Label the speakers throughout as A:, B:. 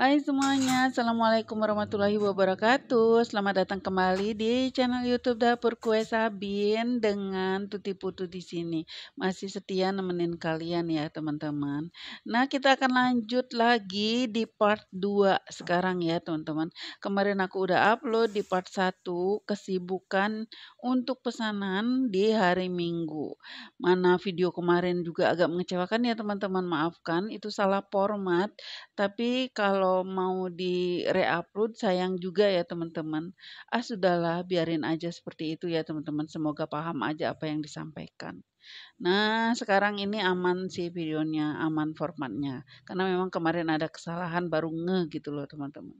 A: Hai semuanya, Assalamualaikum warahmatullahi wabarakatuh Selamat datang kembali di channel youtube Dapur Kue Sabin Dengan Tuti Putu di sini Masih setia nemenin kalian ya teman-teman Nah kita akan lanjut lagi di part 2 sekarang ya teman-teman Kemarin aku udah upload di part 1 Kesibukan untuk pesanan di hari Minggu Mana video kemarin juga agak mengecewakan ya teman-teman Maafkan itu salah format Tapi kalau kalau mau di-reupload sayang juga ya teman-teman. Ah sudahlah, biarin aja seperti itu ya teman-teman. Semoga paham aja apa yang disampaikan. Nah, sekarang ini aman sih videonya, aman formatnya. Karena memang kemarin ada kesalahan baru nge gitu loh teman-teman.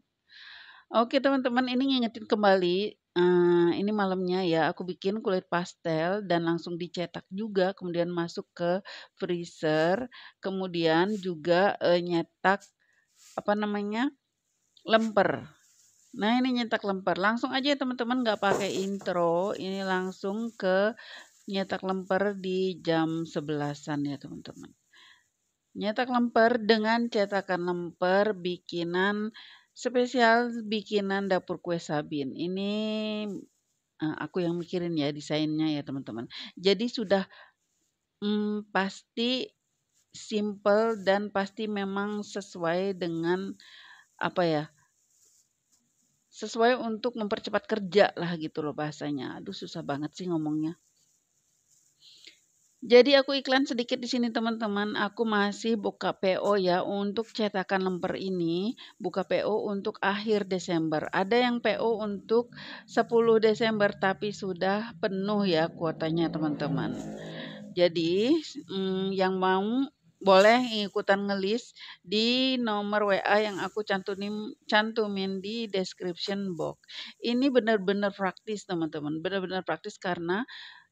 A: Oke teman-teman, ini ngingetin kembali Uh, ini malamnya ya aku bikin kulit pastel dan langsung dicetak juga kemudian masuk ke freezer kemudian juga uh, nyetak apa namanya lemper nah ini nyetak lemper langsung aja teman-teman nggak pakai intro ini langsung ke nyetak lemper di jam sebelasan ya teman-teman nyetak lemper dengan cetakan lemper bikinan spesial bikinan dapur kue Sabin ini eh, aku yang mikirin ya desainnya ya teman-teman jadi sudah hmm, pasti simple dan pasti memang sesuai dengan apa ya sesuai untuk mempercepat kerja lah gitu loh bahasanya aduh susah banget sih ngomongnya jadi aku iklan sedikit di sini teman-teman. Aku masih buka PO ya untuk cetakan lemper ini. Buka PO untuk akhir Desember. Ada yang PO untuk 10 Desember tapi sudah penuh ya kuotanya teman-teman. Jadi mm, yang mau boleh ikutan ngelis di nomor WA yang aku cantumin cantumin di description box. Ini benar-benar praktis teman-teman, benar-benar praktis karena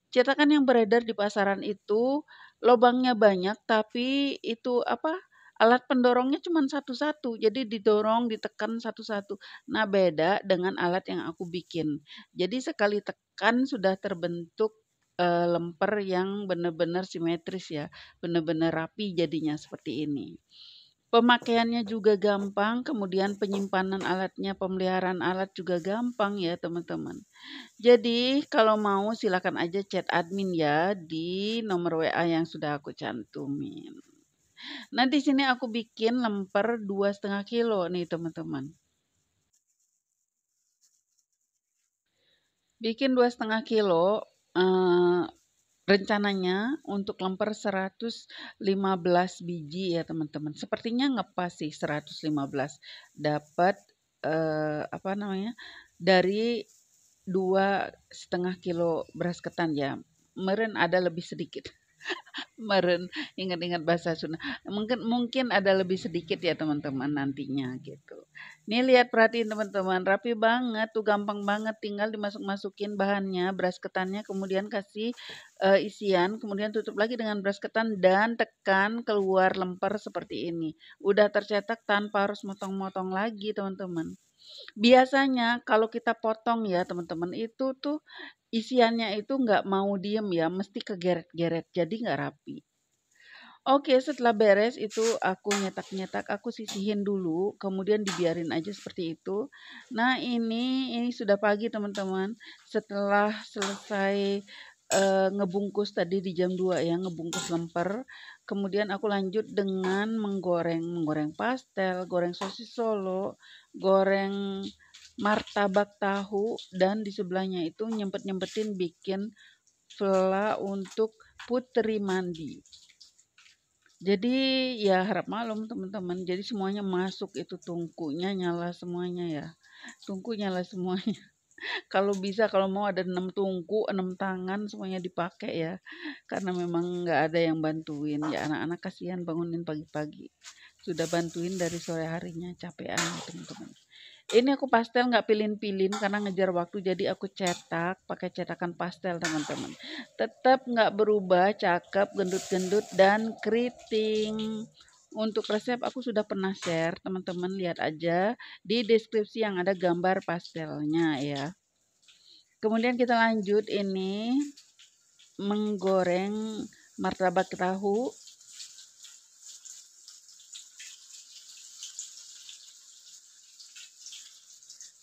A: cetakan yang beredar di pasaran itu lobangnya banyak tapi itu apa? alat pendorongnya cuma satu-satu, jadi didorong, ditekan satu-satu. Nah, beda dengan alat yang aku bikin. Jadi sekali tekan sudah terbentuk uh, lemper yang benar-benar simetris ya, benar-benar rapi jadinya seperti ini. Pemakaiannya juga gampang, kemudian penyimpanan alatnya, pemeliharaan alat juga gampang ya teman-teman. Jadi kalau mau silakan aja chat admin ya di nomor WA yang sudah aku cantumin. Nah di sini aku bikin lemper 2,5 kilo nih teman-teman. Bikin 2,5 kilo, Eh, rencananya untuk lemper 115 biji ya teman-teman. Sepertinya ngepas sih 115. Dapat uh, apa namanya? dari dua setengah kilo beras ketan ya. Meren ada lebih sedikit. Meren ingat-ingat bahasa Sunda. Mungkin mungkin ada lebih sedikit ya teman-teman nantinya gitu. Nih lihat perhatiin teman-teman, rapi banget tuh gampang banget tinggal dimasuk-masukin bahannya, beras ketannya kemudian kasih uh, isian, kemudian tutup lagi dengan beras ketan dan tekan keluar lemper seperti ini. Udah tercetak tanpa harus motong-motong lagi teman-teman. Biasanya kalau kita potong ya teman-teman itu tuh isiannya itu nggak mau diem ya, mesti kegeret-geret jadi nggak rapi. Oke, setelah beres itu aku nyetak-nyetak, aku sisihin dulu, kemudian dibiarin aja seperti itu. Nah, ini ini sudah pagi, teman-teman. Setelah selesai e, ngebungkus tadi di jam 2 ya, ngebungkus lemper, kemudian aku lanjut dengan menggoreng, menggoreng pastel, goreng sosis solo, goreng martabak tahu dan di sebelahnya itu nyempet-nyempetin bikin vela untuk putri mandi. Jadi ya harap malam teman-teman. Jadi semuanya masuk itu tungkunya nyala semuanya ya. Tungku nyala semuanya. kalau bisa kalau mau ada enam tungku, enam tangan semuanya dipakai ya. Karena memang nggak ada yang bantuin. Ya anak-anak kasihan bangunin pagi-pagi. Sudah bantuin dari sore harinya capean teman-teman. Ini aku pastel nggak pilih-pilih karena ngejar waktu jadi aku cetak pakai cetakan pastel teman-teman. Tetap nggak berubah, cakep, gendut-gendut dan keriting. Untuk resep aku sudah pernah share, teman-teman lihat aja di deskripsi yang ada gambar pastelnya ya. Kemudian kita lanjut ini menggoreng martabak tahu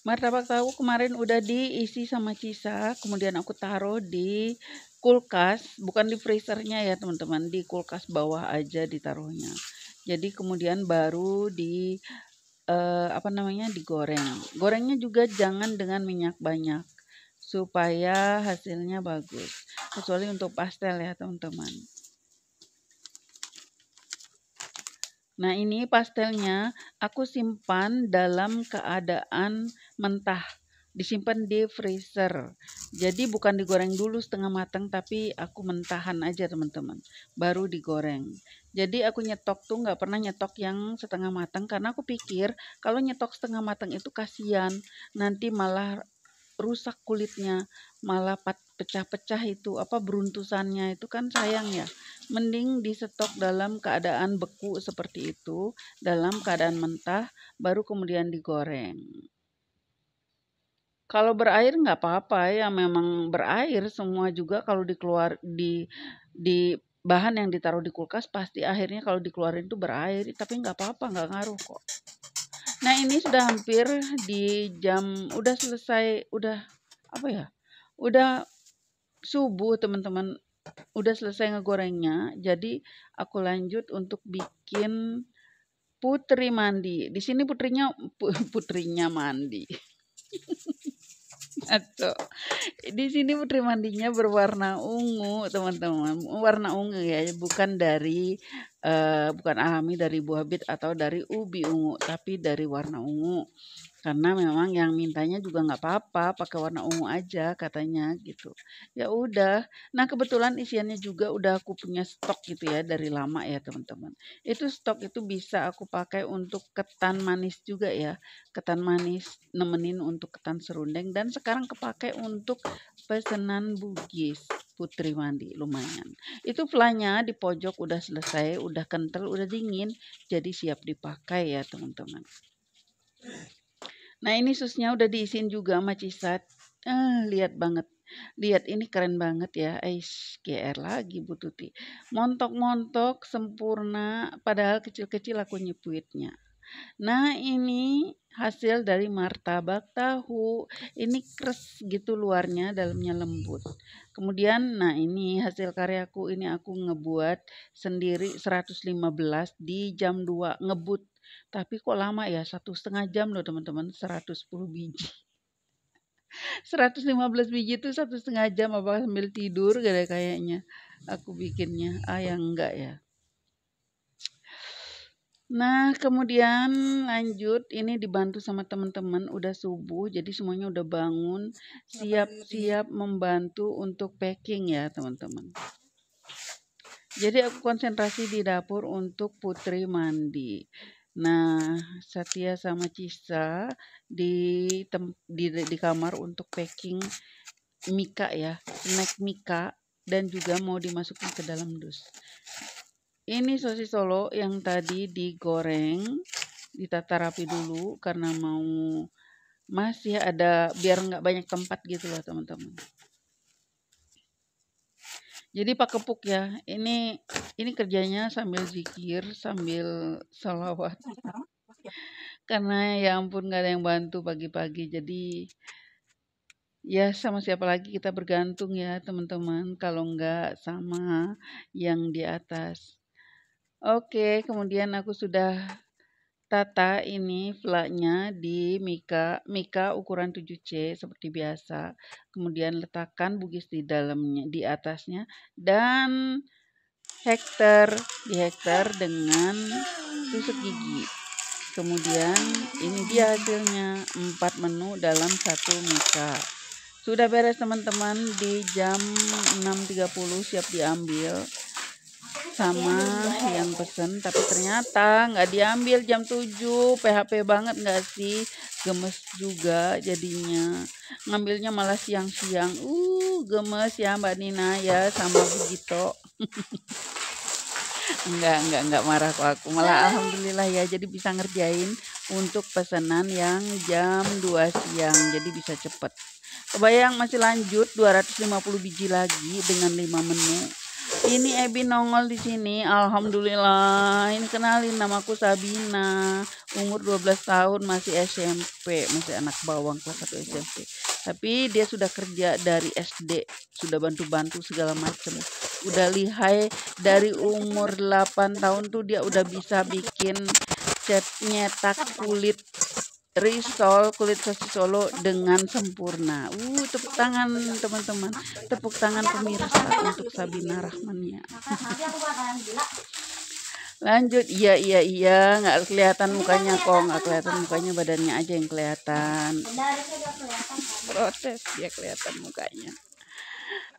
A: martabak tahu kemarin udah diisi sama Cisa kemudian aku taruh di kulkas bukan di freezernya ya teman-teman di kulkas bawah aja ditaruhnya jadi kemudian baru di eh, apa namanya digoreng gorengnya juga jangan dengan minyak banyak supaya hasilnya bagus kecuali untuk pastel ya teman-teman Nah, ini pastelnya aku simpan dalam keadaan mentah. Disimpan di freezer. Jadi bukan digoreng dulu setengah matang tapi aku mentahan aja teman-teman. Baru digoreng. Jadi aku nyetok tuh nggak pernah nyetok yang setengah matang karena aku pikir kalau nyetok setengah matang itu kasihan. Nanti malah rusak kulitnya, malah pat pecah-pecah itu apa beruntusannya itu kan sayang ya mending disetok dalam keadaan beku seperti itu dalam keadaan mentah baru kemudian digoreng kalau berair nggak apa-apa ya memang berair semua juga kalau dikeluar di di bahan yang ditaruh di kulkas pasti akhirnya kalau dikeluarin itu berair tapi nggak apa-apa nggak ngaruh kok nah ini sudah hampir di jam udah selesai udah apa ya udah subuh teman-teman udah selesai ngegorengnya jadi aku lanjut untuk bikin putri mandi di sini putrinya putrinya mandi atau di sini putri mandinya berwarna ungu teman-teman warna ungu ya bukan dari uh, bukan alami dari buah bit atau dari ubi ungu tapi dari warna ungu karena memang yang mintanya juga nggak apa-apa pakai warna ungu aja katanya gitu ya udah nah kebetulan isiannya juga udah aku punya stok gitu ya dari lama ya teman-teman itu stok itu bisa aku pakai untuk ketan manis juga ya ketan manis nemenin untuk ketan serundeng dan sekarang kepakai untuk pesenan bugis putri mandi lumayan itu flanya di pojok udah selesai udah kental udah dingin jadi siap dipakai ya teman-teman Nah ini susnya udah diisiin juga sama Cisat. Eh, lihat banget. Lihat ini keren banget ya. Eish, GR lagi Bu Tuti. Montok-montok sempurna padahal kecil-kecil aku nyepuitnya. Nah ini hasil dari martabak tahu. Ini kres gitu luarnya, dalamnya lembut. Kemudian nah ini hasil karyaku ini aku ngebuat sendiri 115 di jam 2 ngebut tapi kok lama ya, satu setengah jam loh teman-teman, 110 biji. 115 biji itu satu setengah jam apa sambil tidur gak ada kayaknya aku bikinnya ah yang enggak ya Nah, kemudian lanjut ini dibantu sama teman-teman udah subuh jadi semuanya udah bangun siap-siap membantu untuk packing ya, teman-teman. Jadi aku konsentrasi di dapur untuk Putri mandi. Nah, Satya sama Cisa di tem, di di kamar untuk packing Mika ya, snack Mika dan juga mau dimasukkan ke dalam dus. Ini sosis solo yang tadi digoreng, ditata rapi dulu karena mau masih ada biar nggak banyak tempat gitu loh teman-teman jadi Pak Kepuk ya ini ini kerjanya sambil zikir sambil salawat karena ya ampun gak ada yang bantu pagi-pagi jadi ya sama siapa lagi kita bergantung ya teman-teman kalau nggak sama yang di atas oke kemudian aku sudah Tata ini flaknya di mika, mika ukuran 7C seperti biasa. Kemudian letakkan bugis di dalamnya, di atasnya dan hektar di hektar dengan tusuk gigi. Kemudian ini dia hasilnya 4 menu dalam satu mika. Sudah beres teman-teman di jam 6.30 siap diambil sama yang pesen tapi ternyata nggak diambil jam 7 PHP banget nggak sih gemes juga jadinya ngambilnya malah siang-siang uh gemes ya Mbak Nina ya sama begitu enggak enggak enggak marah kok aku malah alhamdulillah ya jadi bisa ngerjain untuk pesanan yang jam 2 siang jadi bisa cepet kebayang masih lanjut 250 biji lagi dengan 5 menu ini Ebi nongol di sini. Alhamdulillah. Ini kenalin namaku Sabina. Umur 12 tahun masih SMP, masih anak bawang kelas 1 SMP. Tapi dia sudah kerja dari SD, sudah bantu-bantu segala macam. Udah lihai dari umur 8 tahun tuh dia udah bisa bikin cat nyetak kulit risol kulit sosis solo dengan sempurna. Uh, tepuk tangan teman-teman, tepuk tangan pemirsa untuk Sabina Rahmania. Lanjut, iya iya iya, nggak kelihatan mukanya kok, nggak kelihatan mukanya, badannya aja yang kelihatan. Protes dia kelihatan mukanya.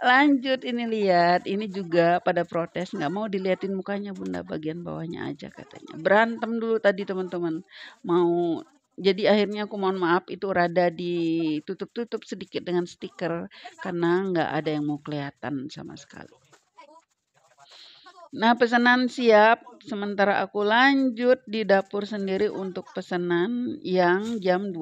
A: Lanjut ini lihat, ini juga pada protes nggak mau diliatin mukanya bunda bagian bawahnya aja katanya. Berantem dulu tadi teman-teman, mau jadi akhirnya aku mohon maaf itu rada ditutup-tutup sedikit dengan stiker karena nggak ada yang mau kelihatan sama sekali. Nah pesanan siap, sementara aku lanjut di dapur sendiri untuk pesanan yang jam 2.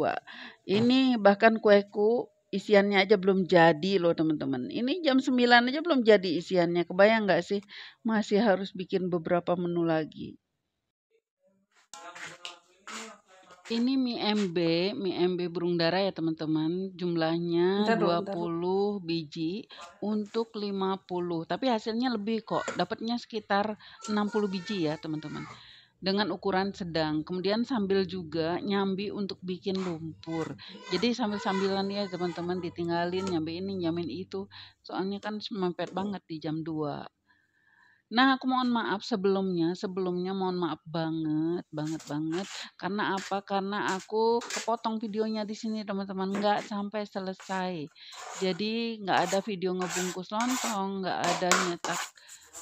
A: Ini bahkan kueku isiannya aja belum jadi loh teman-teman. Ini jam 9 aja belum jadi isiannya, kebayang nggak sih? Masih harus bikin beberapa menu lagi. ini mie MB, mie MB burung dara ya teman-teman. Jumlahnya bentar, 20 bentar. biji untuk 50. Tapi hasilnya lebih kok. Dapatnya sekitar 60 biji ya, teman-teman. Dengan ukuran sedang. Kemudian sambil juga nyambi untuk bikin lumpur. Jadi sambil-sambilan ya teman-teman ditinggalin nyambi ini, nyamin itu. Soalnya kan semempet banget di jam 2. Nah, aku mohon maaf sebelumnya, sebelumnya mohon maaf banget, banget banget. Karena apa? Karena aku kepotong videonya di sini, teman-teman, nggak sampai selesai. Jadi nggak ada video ngebungkus lontong, nggak ada nyetak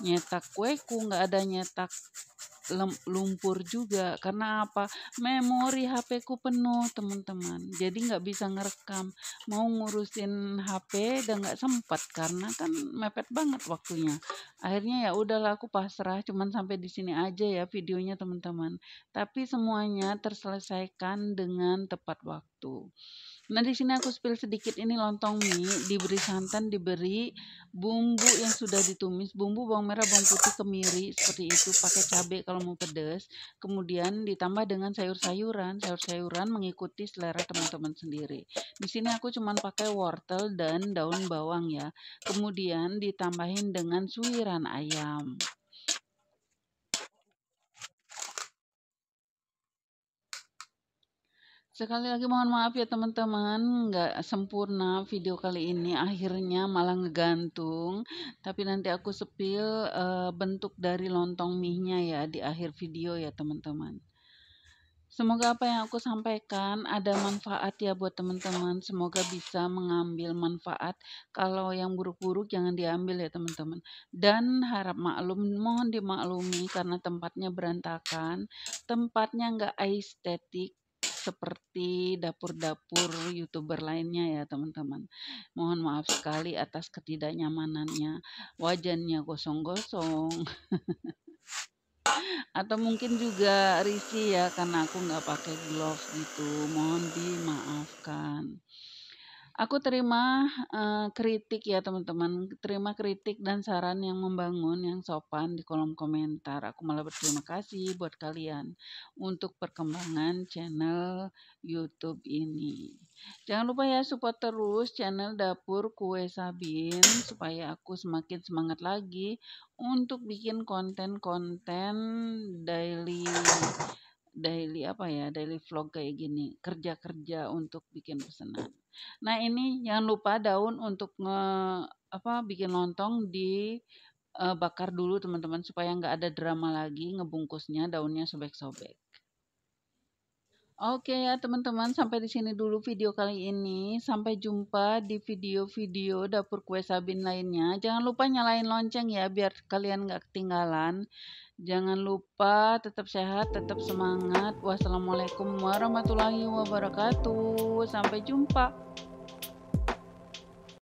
A: nyetak kueku, nggak ada nyetak lumpur juga karena apa memori HP ku penuh teman-teman jadi nggak bisa ngerekam mau ngurusin HP dan nggak sempat karena kan mepet banget waktunya akhirnya ya udahlah aku pasrah cuman sampai di sini aja ya videonya teman-teman tapi semuanya terselesaikan dengan tepat waktu Nah di sini aku spill sedikit ini lontong mie diberi santan diberi bumbu yang sudah ditumis bumbu bawang merah bawang putih kemiri seperti itu pakai cabai kalau mau pedas kemudian ditambah dengan sayur-sayuran sayur-sayuran mengikuti selera teman-teman sendiri. Di sini aku cuman pakai wortel dan daun bawang ya kemudian ditambahin dengan suiran ayam. Sekali lagi mohon maaf ya teman-teman, nggak sempurna video kali ini. Akhirnya malah ngegantung, tapi nanti aku sepil uh, bentuk dari lontong mie-nya ya di akhir video ya teman-teman. Semoga apa yang aku sampaikan ada manfaat ya buat teman-teman. Semoga bisa mengambil manfaat. Kalau yang buruk-buruk jangan diambil ya teman-teman. Dan harap maklum, mohon dimaklumi karena tempatnya berantakan. Tempatnya nggak estetik seperti dapur-dapur youtuber lainnya ya teman-teman mohon maaf sekali atas ketidaknyamanannya wajannya gosong-gosong atau mungkin juga risih ya karena aku nggak pakai gloves gitu mohon dimaafkan Aku terima, uh, kritik ya teman-teman, terima kritik dan saran yang membangun, yang sopan di kolom komentar. Aku malah berterima kasih buat kalian untuk perkembangan channel YouTube ini. Jangan lupa ya support terus channel Dapur Kue Sabin supaya aku semakin semangat lagi untuk bikin konten-konten daily daily apa ya, daily vlog kayak gini, kerja-kerja untuk bikin pesanan. Nah, ini jangan lupa daun untuk nge apa bikin lontong di eh, bakar dulu teman-teman supaya nggak ada drama lagi ngebungkusnya daunnya sobek-sobek. Oke ya teman-teman, sampai di sini dulu video kali ini. Sampai jumpa di video-video dapur kue Sabin lainnya. Jangan lupa nyalain lonceng ya biar kalian nggak ketinggalan. Jangan lupa tetap sehat, tetap semangat. Wassalamualaikum warahmatullahi wabarakatuh. Sampai jumpa.